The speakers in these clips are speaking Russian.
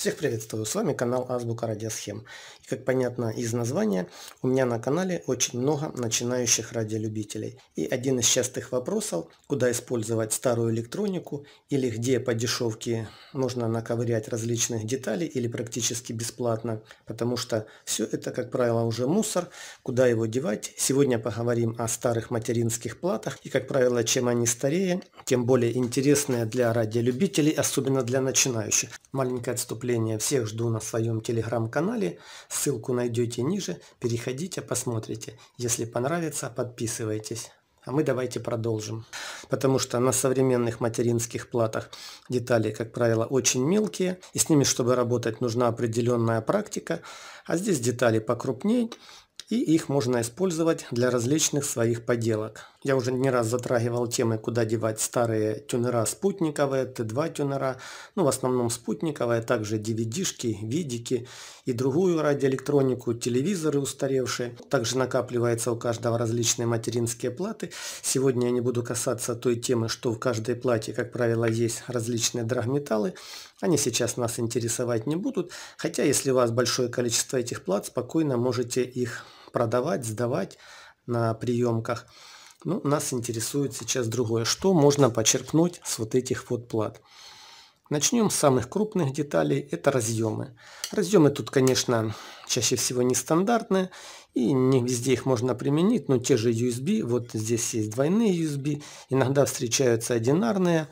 Всех приветствую, с вами канал Азбука Радиосхем. И как понятно из названия, у меня на канале очень много начинающих радиолюбителей. И один из частых вопросов, куда использовать старую электронику или где по дешевке можно наковырять различных деталей или практически бесплатно, потому что все это, как правило, уже мусор, куда его девать. Сегодня поговорим о старых материнских платах и, как правило, чем они старее, тем более интересные для радиолюбителей, особенно для начинающих. Маленькое отступление выступления всех жду на своем телеграм-канале. Ссылку найдете ниже. Переходите, посмотрите. Если понравится, подписывайтесь. А мы давайте продолжим. Потому что на современных материнских платах детали, как правило, очень мелкие. И с ними, чтобы работать, нужна определенная практика. А здесь детали покрупнее. И их можно использовать для различных своих поделок. Я уже не раз затрагивал темы, куда девать старые тюнера спутниковые, Т2 тюнера, ну в основном спутниковые, а также DVD-шки, видики и другую радиоэлектронику, телевизоры устаревшие. Также накапливается у каждого различные материнские платы. Сегодня я не буду касаться той темы, что в каждой плате, как правило, есть различные драгметаллы. Они сейчас нас интересовать не будут, хотя если у вас большое количество этих плат, спокойно можете их продавать, сдавать на приемках. Ну нас интересует сейчас другое. Что можно почерпнуть с вот этих вот плат? Начнем с самых крупных деталей, это разъемы. Разъемы тут, конечно, чаще всего нестандартные, и не везде их можно применить, но те же USB, вот здесь есть двойные USB, иногда встречаются одинарные,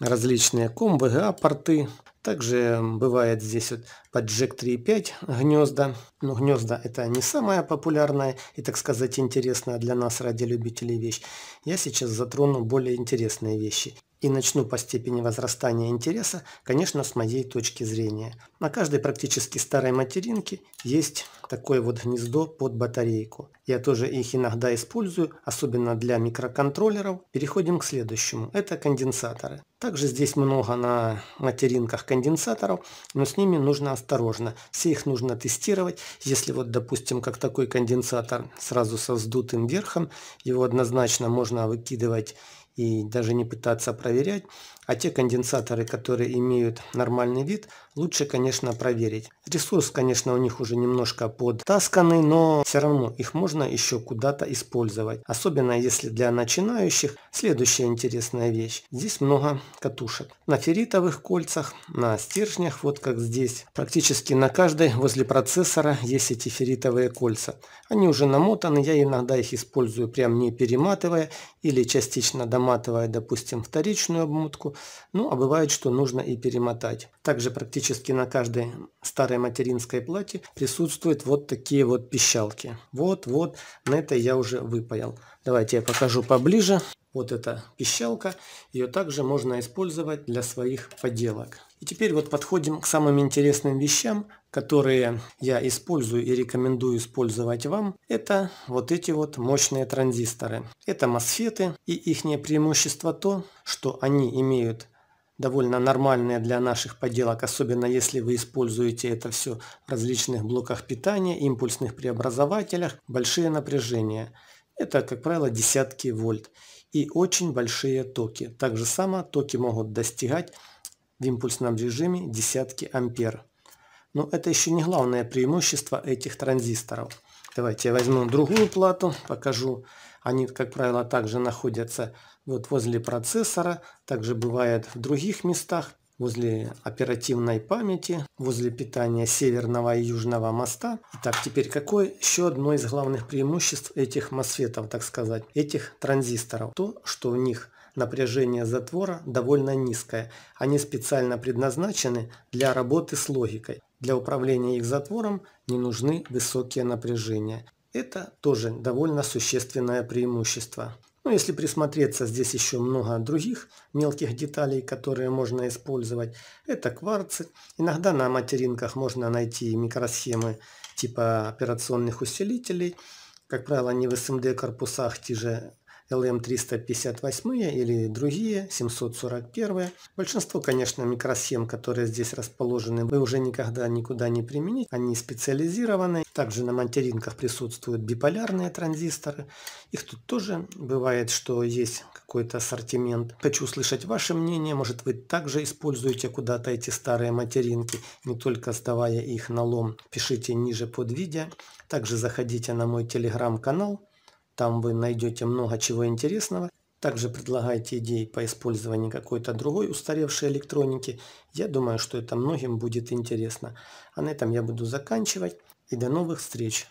различные COM, VGA порты. Также бывает здесь вот под Jack 3.5 гнезда. Но ну, гнезда это не самая популярная и, так сказать, интересная для нас радиолюбителей вещь. Я сейчас затрону более интересные вещи. И начну по степени возрастания интереса, конечно, с моей точки зрения. На каждой практически старой материнке есть такое вот гнездо под батарейку. Я тоже их иногда использую, особенно для микроконтроллеров. Переходим к следующему. Это конденсаторы. Также здесь много на материнках конденсаторов, но с ними нужно осторожно. Все их нужно тестировать. Если вот, допустим, как такой конденсатор сразу со вздутым верхом, его однозначно можно выкидывать и даже не пытаться проверять. А те конденсаторы, которые имеют нормальный вид, лучше, конечно, проверить. Ресурс, конечно, у них уже немножко подтасканный, но все равно их можно еще куда-то использовать. Особенно если для начинающих. Следующая интересная вещь. Здесь много катушек. На ферритовых кольцах, на стержнях, вот как здесь. Практически на каждой возле процессора есть эти ферритовые кольца. Они уже намотаны, я иногда их использую прям не перематывая или частично домой наматывая, допустим, вторичную обмотку. Ну, а бывает, что нужно и перемотать. Также практически на каждой старой материнской плате присутствуют вот такие вот пищалки. Вот, вот, на это я уже выпаял. Давайте я покажу поближе вот эта пищалка, ее также можно использовать для своих поделок. И теперь вот подходим к самым интересным вещам, которые я использую и рекомендую использовать вам. Это вот эти вот мощные транзисторы. Это мосфеты и их преимущество то, что они имеют довольно нормальные для наших поделок, особенно если вы используете это все в различных блоках питания, импульсных преобразователях, большие напряжения. Это, как правило, десятки вольт и очень большие токи. Так же само токи могут достигать в импульсном режиме десятки ампер. Но это еще не главное преимущество этих транзисторов. Давайте я возьму другую плату, покажу. Они, как правило, также находятся вот возле процессора, также бывает в других местах возле оперативной памяти, возле питания северного и южного моста. Итак, теперь какое еще одно из главных преимуществ этих мосфетов, так сказать, этих транзисторов? То, что у них напряжение затвора довольно низкое. Они специально предназначены для работы с логикой. Для управления их затвором не нужны высокие напряжения. Это тоже довольно существенное преимущество. Ну, если присмотреться, здесь еще много других мелких деталей, которые можно использовать. Это кварцы. Иногда на материнках можно найти микросхемы типа операционных усилителей. Как правило, не в СМД корпусах, те же LM358 или другие, 741. Большинство, конечно, микросхем, которые здесь расположены, вы уже никогда никуда не примените. Они специализированы. Также на материнках присутствуют биполярные транзисторы. Их тут тоже бывает, что есть какой-то ассортимент. Хочу услышать ваше мнение. Может, вы также используете куда-то эти старые материнки, не только сдавая их на лом. Пишите ниже под видео. Также заходите на мой телеграм-канал там вы найдете много чего интересного. Также предлагайте идеи по использованию какой-то другой устаревшей электроники. Я думаю, что это многим будет интересно. А на этом я буду заканчивать. И до новых встреч!